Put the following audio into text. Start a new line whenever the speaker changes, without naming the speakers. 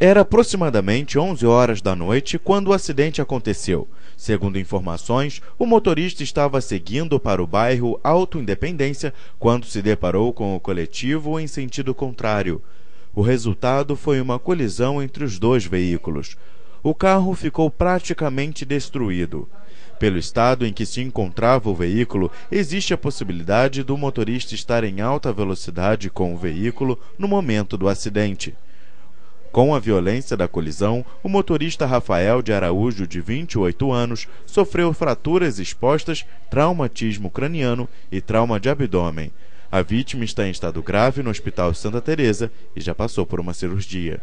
Era aproximadamente 11 horas da noite quando o acidente aconteceu. Segundo informações, o motorista estava seguindo para o bairro Alto Independência quando se deparou com o coletivo em sentido contrário. O resultado foi uma colisão entre os dois veículos. O carro ficou praticamente destruído. Pelo estado em que se encontrava o veículo, existe a possibilidade do motorista estar em alta velocidade com o veículo no momento do acidente. Com a violência da colisão, o motorista Rafael de Araújo, de 28 anos, sofreu fraturas expostas, traumatismo craniano e trauma de abdômen. A vítima está em estado grave no Hospital Santa Teresa e já passou por uma cirurgia.